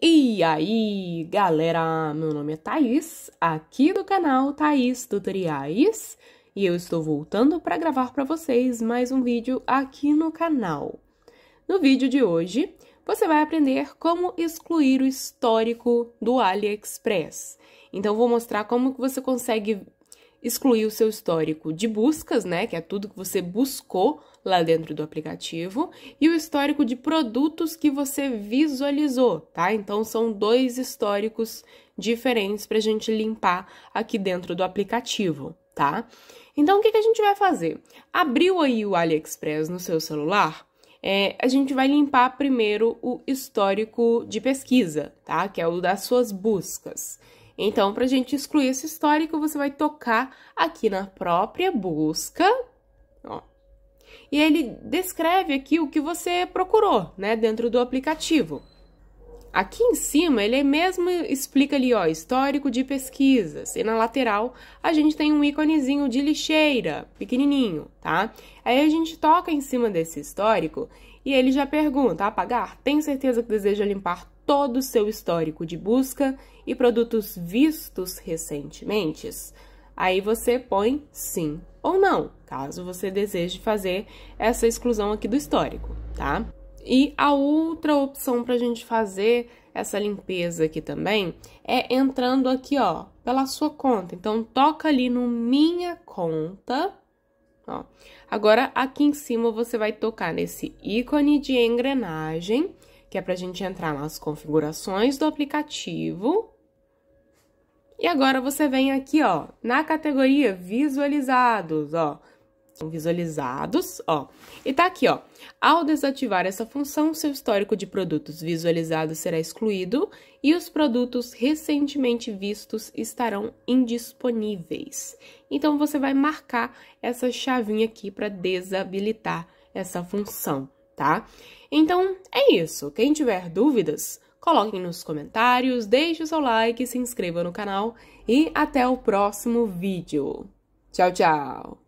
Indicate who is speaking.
Speaker 1: E aí, galera, meu nome é Thaís, aqui do canal Thaís Tutoriais, e eu estou voltando para gravar para vocês mais um vídeo aqui no canal. No vídeo de hoje, você vai aprender como excluir o histórico do AliExpress. Então, vou mostrar como que você consegue excluir o seu histórico de buscas, né, que é tudo que você buscou lá dentro do aplicativo, e o histórico de produtos que você visualizou, tá? Então são dois históricos diferentes para a gente limpar aqui dentro do aplicativo, tá? Então o que, que a gente vai fazer? Abriu aí o AliExpress no seu celular? É, a gente vai limpar primeiro o histórico de pesquisa, tá? Que é o das suas buscas. Então, para a gente excluir esse histórico, você vai tocar aqui na própria busca, ó. E ele descreve aqui o que você procurou, né, dentro do aplicativo. Aqui em cima, ele mesmo explica ali, ó, histórico de pesquisas. E na lateral, a gente tem um íconezinho de lixeira, pequenininho, tá? Aí a gente toca em cima desse histórico e ele já pergunta, apagar? Tem certeza que deseja limpar todo o seu histórico de busca e produtos vistos recentemente. Aí você põe sim ou não, caso você deseje fazer essa exclusão aqui do histórico, tá? E a outra opção para a gente fazer essa limpeza aqui também é entrando aqui, ó, pela sua conta. Então, toca ali no Minha Conta, ó. Agora, aqui em cima, você vai tocar nesse ícone de engrenagem que é para a gente entrar nas configurações do aplicativo. E agora você vem aqui, ó, na categoria visualizados, ó, visualizados, ó. E tá aqui, ó. Ao desativar essa função, seu histórico de produtos visualizados será excluído e os produtos recentemente vistos estarão indisponíveis. Então você vai marcar essa chavinha aqui para desabilitar essa função tá? Então é isso. Quem tiver dúvidas, coloquem nos comentários, deixe o seu like, se inscreva no canal e até o próximo vídeo. Tchau, tchau!